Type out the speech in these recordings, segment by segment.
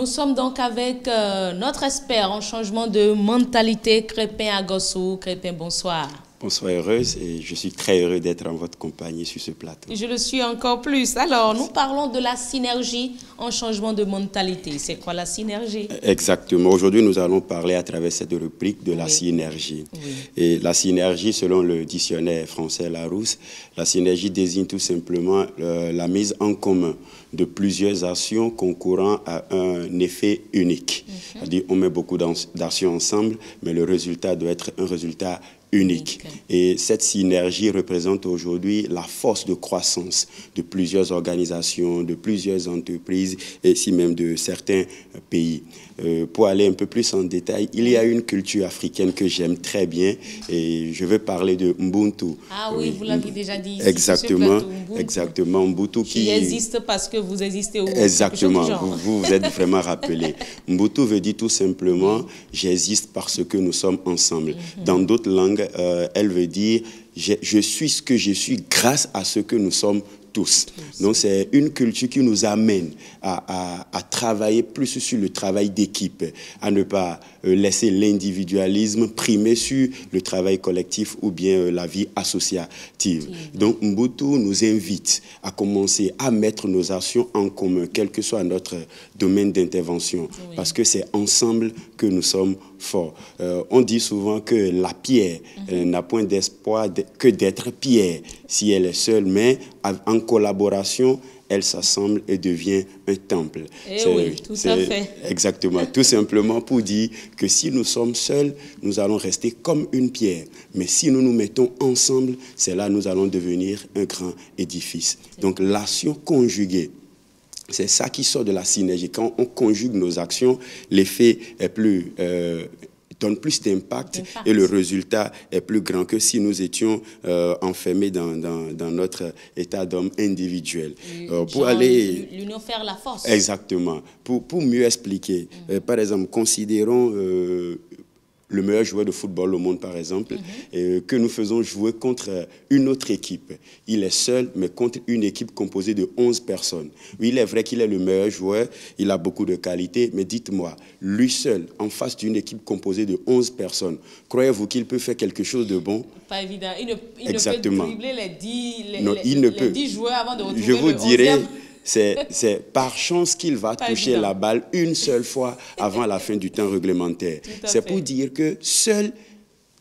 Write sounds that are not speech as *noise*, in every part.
Nous sommes donc avec euh, notre expert en changement de mentalité, Crépin Agosso. Crépin, bonsoir soit heureuse et je suis très heureux d'être en votre compagnie sur ce plateau. Je le suis encore plus. Alors, nous parlons de la synergie en changement de mentalité. C'est quoi la synergie Exactement. Aujourd'hui, nous allons parler à travers cette rubrique de la synergie. Et la synergie, selon le dictionnaire français Larousse, la synergie désigne tout simplement euh, la mise en commun de plusieurs actions concourant à un effet unique. Mhm. C'est-à-dire, on met beaucoup d'actions ensemble, mais le résultat doit être un résultat unique. Et cette synergie représente aujourd'hui la force de croissance de plusieurs organisations, de plusieurs entreprises et si même de certains pays. Euh, pour aller un peu plus en détail, il y a une culture africaine que j'aime très bien et je veux parler de Mbuntu. Ah oui, vous l'avez déjà dit. exactement, exactement. Mbuntu qui, existe parce que vous existez au Exactement, vous, vous êtes vraiment rappelé. *laughs* Mbuntu veut dire tout simplement j'existe parce que nous sommes ensemble. Mhm. Dans d'autres langues, euh, elle veut dire je, suis ce que je suis grâce à ce que nous sommes tous. Donc c'est une culture qui nous amène à, travailler plus sur le travail d'équipe, à ne pas euh, laisser l'individualisme primer sur le travail collectif ou bien euh, la vie associative. Donc Mbutu nous invite à commencer à mettre nos actions en commun, quel que soit notre domaine d'intervention, parce que c'est ensemble que nous sommes forts. Euh, on dit souvent que la pierre mhm. n'a point d'espoir que d'être pierre si elle est seule, mais en collaboration, elle s'assemble et devient un temple. Eh c'est tout à fait. Exactement. tout simplement pour dire que si nous sommes seuls, nous allons rester comme une pierre. Mais si nous nous mettons ensemble, c'est là nous allons devenir un grand édifice. Donc l'action conjuguée, c'est ça qui sort de la synergie. Quand on conjugue nos actions, l'effet est plus euh, donne plus d'impact et le résultat est plus grand que si nous étions euh, enfermés dans, dans, notre état d'homme individuel. Euh, pour aller l'union faire la force. Exactement. Pour, pour mieux expliquer, mm. euh, par exemple, considérons le meilleur joueur de football au monde, par exemple, mhm. que nous faisons jouer contre euh, une autre équipe. Il est seul, mais contre une équipe composée de 11 personnes. Oui, il est vrai qu'il est le meilleur joueur, il a beaucoup de qualités, mais dites-moi, lui seul, en face d'une équipe composée de 11 personnes, croyez-vous qu'il peut faire quelque chose de bon Pas évident. Il ne, peut dribbler les les, 10 joueurs avant de retrouver Je vous c'est par chance qu'il va toucher la balle une seule fois avant la fin du temps réglementaire. C'est pour dire que seul,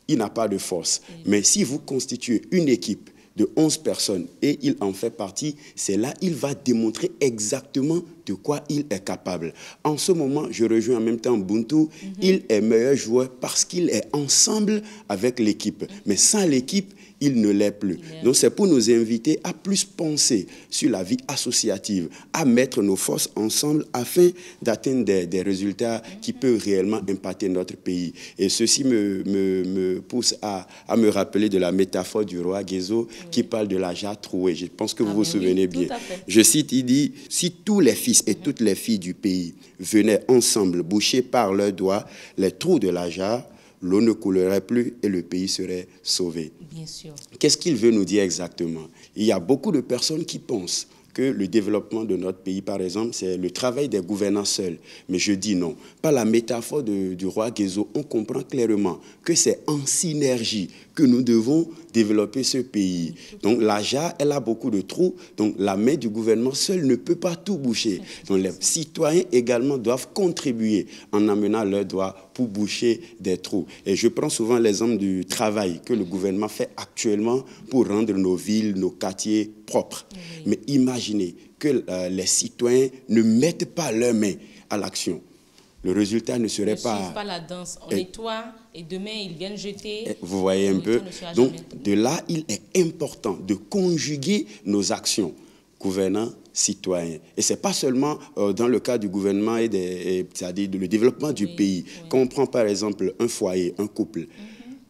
il n'a pas de force. Mais si vous constituez une équipe de 11 personnes et il en fait partie, c'est là il va démontrer exactement de quoi il est capable. En ce moment, je rejoins en même temps Buntu, mhm. il est meilleur joueur parce qu'il est ensemble avec l'équipe. Mhm. Mais sans l'équipe, il ne l'est plus. Donc c'est pour nous inviter à plus penser sur la vie associative, à mettre nos forces ensemble afin d'atteindre des, résultats qui peuvent réellement impacter notre pays. Et ceci me, pousse à, me rappeler de la métaphore du roi Guézo qui parle de la troué. trouée. Je pense que vous vous souvenez bien. Je cite, il dit, si tous les fils et toutes les filles du pays venaient ensemble boucher par leurs doigts les trous de la jarre, l'eau ne coulerait plus et le pays serait sauvé. Bien sûr. Qu'est-ce qu'il veut nous dire exactement Il y a beaucoup de personnes qui pensent que le développement de notre pays, par exemple, c'est le travail des gouvernants seuls. Mais je dis non. Par la métaphore du roi Guézo, on comprend clairement que c'est en synergie que nous devons développer ce pays. Donc l'AJA, elle a beaucoup de trous. Donc la main du gouvernement seule ne peut pas tout boucher. Donc les citoyens également doivent contribuer en amenant leurs doigts pour boucher des trous. Et je prends souvent l'exemple du travail que le gouvernement fait actuellement pour rendre nos villes, nos quartiers propres. Mais imaginez que euh, les citoyens ne mettent pas leurs mains à l'action le résultat ne serait ne pas... pas la danse. On nettoie et demain, ils viennent jeter. vous voyez un peu. Donc, de là, il est important de conjuguer nos actions gouvernants, citoyens. Et ce n'est pas seulement euh, dans le cas du gouvernement et, des, c'est-à-dire le développement du pays. Quand on prend par exemple un foyer, un couple, mhm.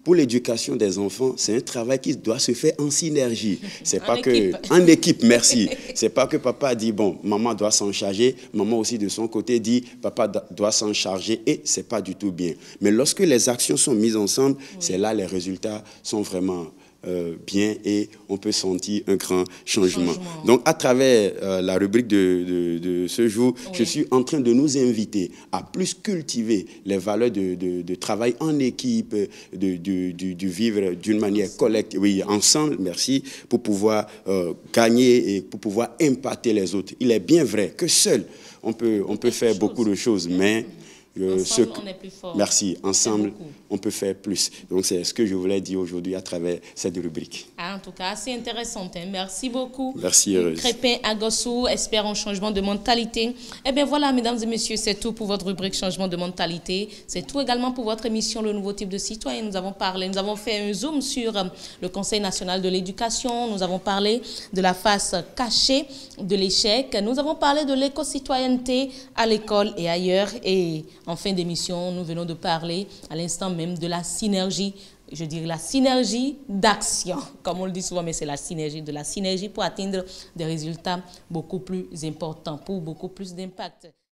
pour l'éducation des enfants, c'est un travail qui doit se faire en synergie. *laughs* C'est pas que en équipe, merci. *laughs* C'est pas que papa dit, bon, maman doit s'en charger, maman aussi de son côté dit, papa doit s'en charger, et c'est pas du tout bien. Mais lorsque les actions sont mises ensemble, c'est là les résultats sont vraiment euh, bien et on peut sentir un grand changement. Donc à travers euh, la rubrique de, de, ce jour, je suis en train de nous inviter à plus cultiver les valeurs de, de travail en équipe, de, vivre d'une manière collective, oui, ensemble, merci, pour pouvoir euh, gagner et pour pouvoir impacter les autres. Il est bien vrai que seul on peut, on peut faire beaucoup de choses, mais mm-hmm ensemble, on est plus fort. Merci. Ensemble, on peut faire plus. Donc, c'est ce que je voulais dire aujourd'hui à travers cette rubrique. Ah, en tout cas, assez intéressante. Hein. Merci beaucoup. Merci, Heureuse. Crépin Agossou, espère un changement de mentalité. Eh bien, voilà, mesdames et messieurs, c'est tout pour votre rubrique Changement de mentalité. C'est tout également pour votre émission Le Nouveau Type de Citoyen. Nous avons parlé, nous avons fait un zoom sur euh, le Conseil national de l'éducation. Nous avons parlé de la face cachée de l'échec. Nous avons parlé de l'éco-citoyenneté à l'école et ailleurs. Et en fin d'émission, nous venons de parler à l'instant même de la synergie je dirais la synergie d'action, *laughs* comme on le dit souvent, mais c'est la synergie de la synergie pour atteindre des résultats beaucoup plus importants, pour beaucoup plus d'impact.